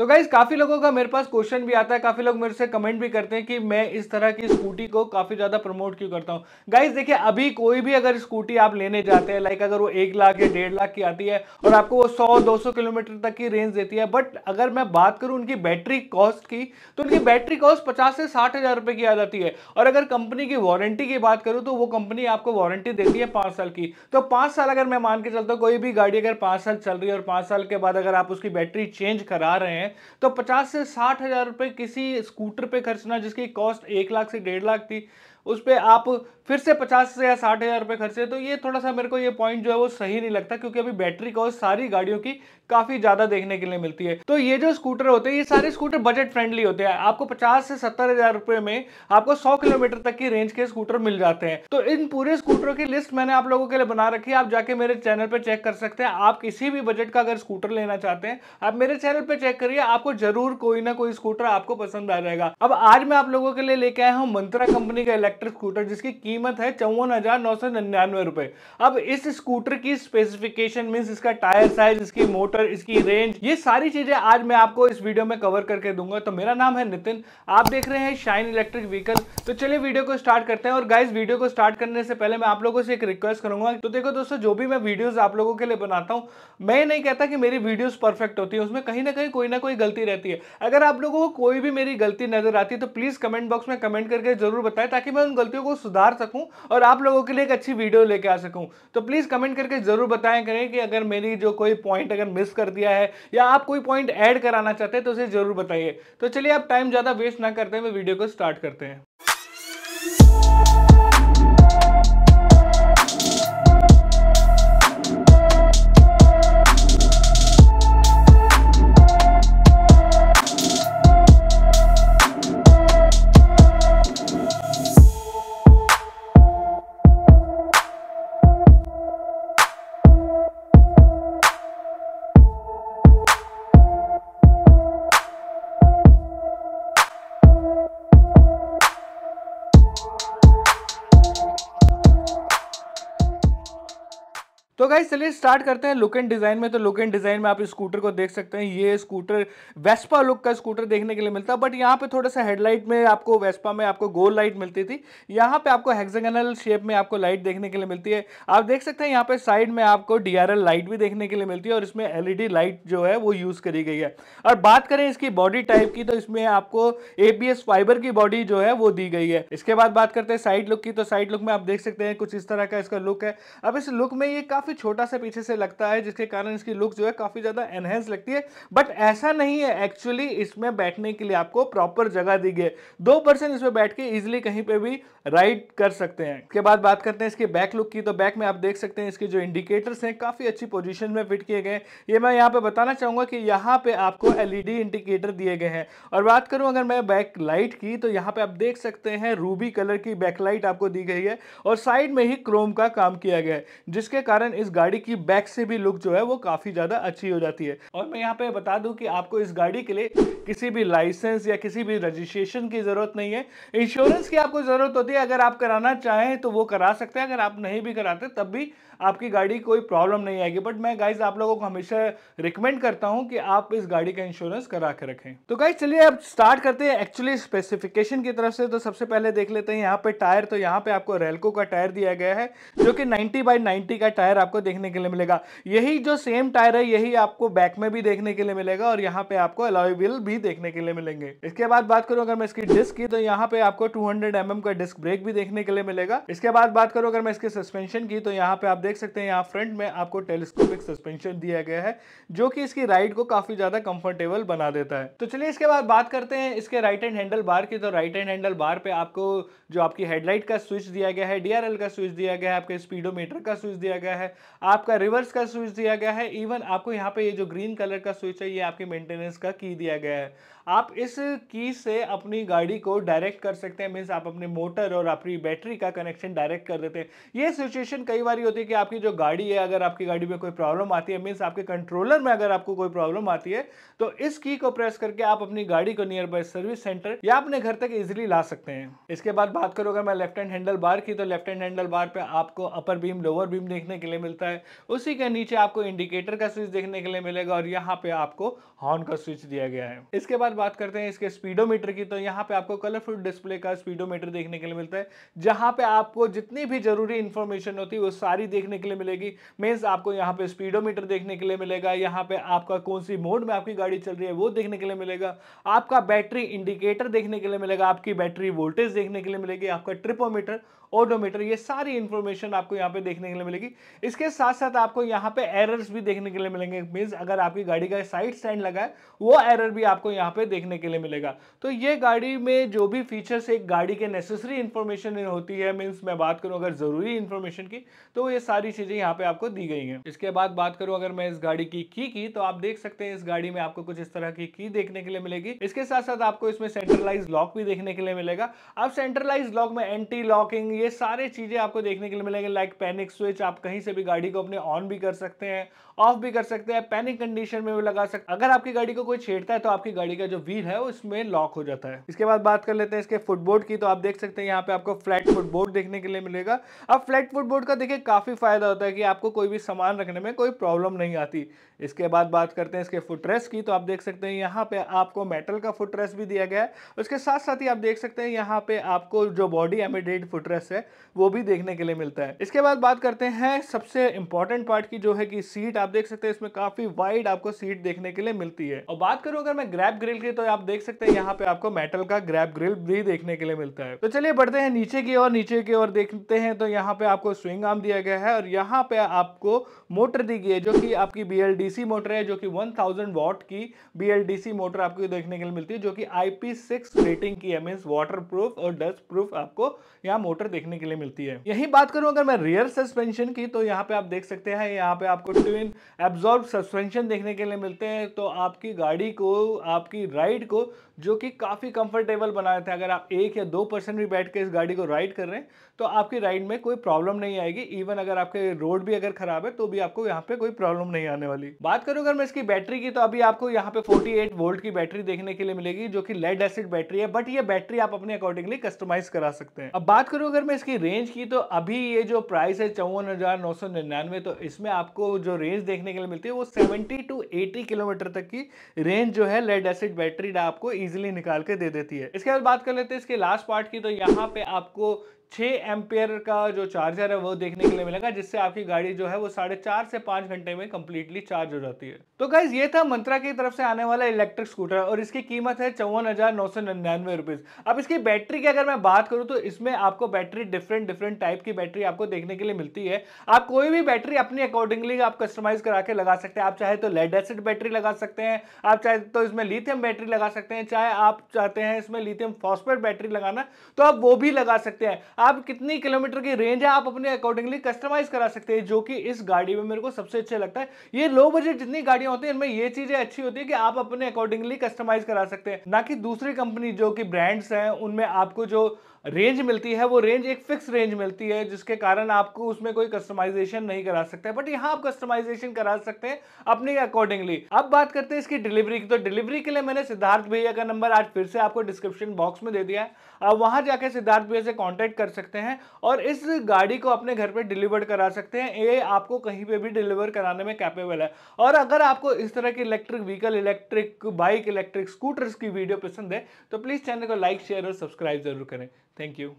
तो गाइज काफ़ी लोगों का मेरे पास क्वेश्चन भी आता है काफ़ी लोग मेरे से कमेंट भी करते हैं कि मैं इस तरह की स्कूटी को काफ़ी ज़्यादा प्रमोट क्यों करता हूँ गाइज देखिए अभी कोई भी अगर स्कूटी आप लेने जाते हैं लाइक अगर वो एक लाख या डेढ़ लाख की आती है और आपको वो सौ दो सौ किलोमीटर तक की रेंज देती है बट अगर मैं बात करूँ उनकी बैटरी कॉस्ट की तो उनकी बैटरी कॉस्ट पचास से साठ हज़ार रुपये की आ जाती है और अगर कंपनी की वारंटी की बात करूँ तो वो कंपनी आपको वारंटी देती है पाँच साल की तो पाँच साल अगर मैं मान के चलता हूँ कोई भी गाड़ी अगर पाँच साल चल रही है और पाँच साल के बाद अगर आप उसकी बैटरी चेंज करा रहे हैं तो पचास से साठ हज़ार रुपये किसी स्कूटर पे खर्चना जिसकी कॉस्ट एक लाख से डेढ़ लाख थी उस पर आप फिर से पचास से या साठ हज़ार रुपये खर्चे तो ये थोड़ा सा मेरे को ये पॉइंट जो है वो सही नहीं लगता क्योंकि अभी बैटरी कॉस्ट सारी गाड़ियों की काफ़ी ज़्यादा देखने के लिए मिलती है तो ये जो स्कूटर होते हैं ये सारे स्कूटर बजट फ्रेंडली होते हैं आपको पचास से सत्तर हज़ार रुपये में आपको सौ किलोमीटर तक की रेंज के स्कूटर मिल जाते हैं तो इन पूरे स्कूटरों की लिस्ट मैंने आप लोगों के लिए बना रखी है आप जाके मेरे चैनल पर चेक कर सकते हैं आप किसी भी बजट का अगर स्कूटर लेना चाहते हैं आप मेरे चैनल पर चेक करिए आपको जरूर कोई ना कोई स्कूटर आपको पसंद आ जाएगा अब आज मैं आप लोगों के लिए लेके आया हूँ मंत्रा कंपनी का इलेक्ट्रिक स्कूटर जिसकी कीमत है चौवन हजार नौ सौ निन्यानवे रुपए अब इस स्कूटर की स्पेसिफिकेशन मीन इसका टायर साइज इसकी मोटर इसकी रेंज ये सारी चीजें आज मैं आपको इस वीडियो में कवर करके दूंगा तो मेरा नाम है नितिन आप देख रहे हैं शाइन इलेक्ट्रिक व्हीकल तो चलिए वीडियो को स्टार्ट करते हैं और गाइज वीडियो को स्टार्ट करने से पहले मैं आप लोगों से एक रिक्वेस्ट करूंगा तो देखो दोस्तों जो भी मैं वीडियोस आप लोगों के लिए बनाता हूँ मैं नहीं कहता कि मेरी वीडियोस परफेक्ट होती है उसमें कहीं ना कहीं कोई ना कोई गलती रहती है अगर आप लोगों को कोई भी मेरी गलती नजर आती है तो प्लीज कमेंट बॉक्स में कमेंट करके जरूर बताएं ताकि मैं मैं उन गलतियों को सुधार सकूं और आप लोगों के लिए एक अच्छी वीडियो लेके आ सकूं तो प्लीज़ कमेंट करके ज़रूर बताएं करें कि अगर मेरी जो कोई पॉइंट अगर मिस कर दिया है या आप कोई पॉइंट ऐड कराना चाहते हैं तो उसे ज़रूर बताइए तो चलिए आप टाइम ज़्यादा वेस्ट ना करते हैं वीडियो को स्टार्ट करते हैं तो गाइज चलिए स्टार्ट करते हैं लुक एंड डिज़ाइन में तो लुक एंड डिज़ाइन में आप इस स्कूटर को देख सकते हैं ये स्कूटर वेस्पा लुक का स्कूटर देखने के लिए मिलता है बट यहाँ पे थोड़ा सा हेडलाइट में आपको वेस्पा में आपको गोल लाइट मिलती थी यहाँ पे आपको हेक्सागनल शेप में आपको लाइट देखने के लिए मिलती है आप देख सकते हैं यहाँ पे साइड में आपको डी लाइट भी देखने के लिए मिलती है और इसमें एल लाइट e जो है वो यूज़ करी गई है और बात करें इसकी बॉडी टाइप की तो इसमें आपको ए फाइबर की बॉडी जो है वो दी गई है इसके बाद बात करते हैं साइड लुक की तो साइड लुक में आप देख सकते हैं कुछ इस तरह का इसका लुक है अब इस लुक में ये काफ़ी काफ़ी छोटा सा पीछे से लगता है जिसके कारण इसकी लुक जो है काफ़ी ज़्यादा एनहेंस लगती है बट ऐसा नहीं है एक्चुअली इसमें बैठने के लिए आपको प्रॉपर जगह दी गई दो पर्सन इसमें बैठ के इजिली कहीं पर भी राइड कर सकते हैं इसके बाद बात करते हैं इसके बैक लुक की तो बैक में आप देख सकते हैं इसके जो इंडिकेटर्स हैं काफ़ी अच्छी पोजिशन में फिट किए गए ये मैं यहाँ पे बताना चाहूंगा कि यहाँ पे आपको एलईडी इंडिकेटर दिए गए हैं और बात करूं अगर मैं बैक लाइट की तो यहाँ पे आप देख सकते हैं रूबी कलर की बैकलाइट आपको दी गई है और साइड में ही क्रोम का काम किया गया है जिसके कारण इस गाड़ी की बैक से भी लुक जो है वो काफ़ी ज़्यादा अच्छी हो जाती है और मैं यहाँ पे बता दूँ कि आपको इस गाड़ी के लिए किसी भी लाइसेंस या किसी भी रजिस्ट्रेशन की ज़रूरत नहीं है इंश्योरेंस की आपको ज़रूरत होती है अगर आप कराना चाहें तो वो करा सकते हैं अगर आप नहीं भी कराते तब भी आपकी गाड़ी कोई प्रॉब्लम नहीं आएगी बट मैं गाइज आप लोगों को हमेशा रिकमेंड करता हूँ कि आप इस गाड़ी का इंश्योरेंस करा के रखें तो गाइज चलिए अब स्टार्ट करते हैं एक्चुअली स्पेसिफिकेशन की तरफ से तो सबसे पहले देख लेते हैं यहाँ पे टायर तो यहाँ पे आपको रेलको का टायर दिया गया है जो कि नाइनटी बाई नाइनटी का टायर आप आपको देखने के लिए मिलेगा यही जो सेम टायर है यही आपको बैक में भी देखने के लिए मिलेगा और यहाँ पे आपको अलॉय व्हील भी देखने के लिए मिलेंगे इसके बाद बात करूँ अगर मैं इसकी डिस्क की तो यहाँ पे आपको 200 हंड्रेड mm का डिस्क ब्रेक भी देखने के लिए मिलेगा इसके बाद बात करूँ अगर मैं इसके सस्पेंशन की तो यहाँ पे आप देख सकते हैं यहाँ फ्रंट में आपको टेलीस्कोपिक सस्पेंशन दिया गया है जो कि इसकी राइड को काफी ज्यादा कंफर्टेबल बना देता है तो चलिए इसके बाद बात करते हैं इसके राइट एंड हैंडल बार की तो राइट एंड हैंडल बार पे आपको जो आपकी हेडलाइट का स्विच दिया गया है डीआरएल का स्विच दिया गया है आपके स्पीडोमीटर का स्विच दिया गया है आपका रिवर्स का स्विच दिया गया है इवन आपको यहाँ पे ये जो ग्रीन कलर का स्विच है ये आपके मेंटेनेंस का की दिया गया है आप इस की से अपनी गाड़ी को डायरेक्ट कर सकते हैं मीन्स आप अपने मोटर और अपनी बैटरी का कनेक्शन डायरेक्ट कर देते हैं ये सिचुएशन कई बार होती है कि आपकी जो गाड़ी है अगर आपकी गाड़ी में कोई प्रॉब्लम आती है मीन्स आपके कंट्रोलर में अगर आपको कोई प्रॉब्लम आती है तो इस की को प्रेस करके आप अपनी गाड़ी को नियर बाय सर्विस सेंटर या अपने घर तक इजिली ला सकते हैं इसके बाद बात करूँ अगर मैं लेफ्ट हैंड हैंडल बार की तो लेफ्ट हैंड हैंडल बार पर आपको अपर बीम लोअर बीम देखने के लिए मिलता है उसी के नीचे आपको इंडिकेटर का स्विच देखने के लिए मिलेगा और यहाँ पे आपको हॉर्न का स्विच दिया गया है इसके बाद बात करते हैं इसके स्पीडोमीटर की तो यहाँ पे आपको कलरफुल डिस्प्ले का स्पीडोमीटर देखने के लिए मिलता है जहां पे आपको जितनी भी जरूरी इंफॉर्मेशन होती है वो सारी देखने के लिए मिलेगी मीन्स आपको यहाँ पे स्पीडोमीटर देखने के लिए मिलेगा यहाँ पे आपका कौन सी मोड में आपकी गाड़ी चल रही है वो देखने के लिए मिलेगा आपका बैटरी इंडिकेटर देखने के लिए मिलेगा आपकी बैटरी वोल्टेज देखने के लिए मिलेगी आपका ट्रिपोमीटर ओडोमीटर ये सारी इंफॉर्मेशन आपको यहाँ पे देखने के लिए मिलेगी इसके साथ साथ आपको यहाँ पे एरर्स भी देखने के लिए मिलेंगे मीन्स अगर आपकी गाड़ी का साइड स्टैंड लगा है वो एरर भी आपको यहाँ पे देखने के लिए मिलेगा तो ये गाड़ी में जो भी फीचर्स एक गाड़ी के नेसेसरी इन्फॉर्मेशन होती है मीन्स मैं बात करूँ अगर ज़रूरी इन्फॉर्मेशन की तो ये सारी चीज़ें यहाँ पे आपको दी गई है इसके बाद बात करूँ अगर मैं इस गाड़ी की की की तो आप देख सकते हैं इस गाड़ी में आपको कुछ इस तरह की की देखने के लिए मिलेगी इसके साथ साथ आपको इसमें सेंट्रलाइज लॉक भी देखने के लिए मिलेगा अब सेंट्रलाइज लॉक में एंटी लॉकिंग ये सारी चीज़ें आपको देखने के लिए मिलेंगे लाइक पैनिक स्विच आप कहीं से भी गाड़ी को अपने ऑन भी कर सकते हैं ऑफ भी कर सकते हैं पैनिक कंडीशन में भी लगा सकते अगर आपकी गाड़ी को कोई छेड़ता है तो आपकी गाड़ी का जो व्हील है उसमें लॉक हो जाता है इसके बाद बात कर लेते हैं इसके फुटबोर्ड की तो आप देख सकते हैं यहाँ पे आपको फ्लैट फुटबोर्ड देखने के लिए मिलेगा अब फ्लैट फुटबोर्ड का देखिए काफ़ी फायदा होता है कि आपको कोई भी सामान रखने में कोई प्रॉब्लम नहीं आती इसके बाद बात करते हैं इसके फुटरेस की तो आप देख सकते हैं यहाँ पे आपको मेटल का फुटरेस भी दिया गया है उसके साथ साथ ही आप देख सकते हैं यहाँ पे आपको जो बॉडी एमिडेड फुटरेस है वो भी देखने के लिए मिलता है इसके बाद बात करते हैं सबसे सबसे इंपॉर्टेंट पार्ट की जो है कि सीट आप देख सकते हैं इसमें काफी वाइड आपको सीट देखने के लिए मिलती है और बात करूं अगर मैं ग्रैप ग्रिल की तो आप देख सकते हैं यहाँ पे आपको मेटल का ग्रैप ग्रिल भी देखने के लिए मिलता है तो चलिए बढ़ते हैं नीचे की और नीचे की और देखते हैं तो यहाँ पे आपको स्विंग आर्म दिया गया है और यहाँ पे आपको मोटर दी गई है जो की आपकी बी मोटर है जो की वन वॉट की बी मोटर आपको देखने के लिए मिलती है जो आईपी सिक्स रेटिंग की है मीन्स वाटर प्रूफ और डस्ट प्रूफ आपको यहाँ मोटर देखने के लिए मिलती है यही बात करूं अगर मैं रियर सस्पेंशन की तो यहाँ यहाँ पे आप देख सकते हैं यहाँ पे आपको ट्विन एब्जॉर्ब सस्पेंशन देखने के लिए मिलते हैं तो आपकी गाड़ी को आपकी राइड को जो कि काफ़ी कंफर्टेबल बनाए थे अगर आप एक या दो परसेंट भी बैठ के इस गाड़ी को राइड कर रहे हैं तो आपकी राइड में कोई प्रॉब्लम नहीं आएगी इवन अगर आपके रोड भी अगर खराब है तो भी आपको यहाँ पे कोई प्रॉब्लम नहीं आने वाली बात करूँ अगर मैं इसकी बैटरी की तो अभी आपको यहाँ पे 48 वोल्ट की बैटरी देखने के लिए मिलेगी जो कि लेड एसिड बैटरी है बट ये बैटरी आप अपने अकॉर्डिंगली कस्टमाइज करा सकते हैं अब बात करूँ अगर मैं इसकी रेंज की तो अभी ये जो प्राइस है चौवन 999 तो इसमें आपको जो रेंज देखने के लिए मिलती है वो 70 टू 80 किलोमीटर तक की रेंज जो है लेड एसिड बैटरी आपको इजीली निकाल के दे देती है इसके बाद बात कर लेते हैं इसके लास्ट पार्ट की तो यहाँ पे आपको छः एम्पेयर का जो चार्जर है वो देखने के लिए मिलेगा जिससे आपकी गाड़ी जो है वो साढ़े चार से पाँच घंटे में कम्प्लीटली चार्ज हो जाती है तो गाइज ये था मंत्रा की तरफ से आने वाला इलेक्ट्रिक स्कूटर और इसकी कीमत है चौवन हजार नौ सौ निन्यानवे रुपीज़ अब इसकी बैटरी की अगर मैं बात करूँ तो इसमें आपको बैटरी डिफरेंट डिफरेंट टाइप की बैटरी आपको देखने के लिए मिलती है आप कोई भी बैटरी अपनी अकॉर्डिंगली आप कस्टमाइज करा के लगा सकते हैं आप चाहे तो लेड एसिड बैटरी लगा सकते हैं आप चाहे तो इसमें लिथियम बैटरी लगा सकते हैं चाहे आप चाहते हैं इसमें लिथियम फॉस्फेट बैटरी लगाना तो आप वो भी लगा सकते हैं आप कितनी किलोमीटर की रेंज है आप अपने अकॉर्डिंगली कस्टमाइज करा सकते हैं जो कि इस गाड़ी में मेरे को सबसे अच्छा लगता है ये लो बजट जितनी गाड़ियां होती है इनमें ये चीजें अच्छी होती है कि आप अपने अकॉर्डिंगली कस्टमाइज करा सकते हैं ना कि दूसरी कंपनी जो कि ब्रांड्स हैं उनमें आपको जो रेंज मिलती है वो रेंज एक फिक्स रेंज मिलती है जिसके कारण आपको उसमें कोई कस्टमाइजेशन नहीं करा सकते बट यहाँ आप कस्टमाइजेशन करा सकते हैं अपने अकॉर्डिंगली अब बात करते हैं इसकी डिलीवरी की तो डिलीवरी के लिए मैंने सिद्धार्थ भैया का नंबर आज फिर से आपको डिस्क्रिप्शन बॉक्स में दे दिया है आप वहाँ जाकर सिद्धार्थ भैया से कॉन्टैक्ट कर सकते हैं और इस गाड़ी को अपने घर पर डिलीवर करा सकते हैं ये आपको कहीं पर भी डिलीवर कराने में कैपेबल है और अगर आपको इस तरह की electric vehicle electric bike electric scooters की वीडियो पसंद है तो प्लीज़ चैनल को लाइक शेयर और सब्सक्राइब जरूर करें Thank you.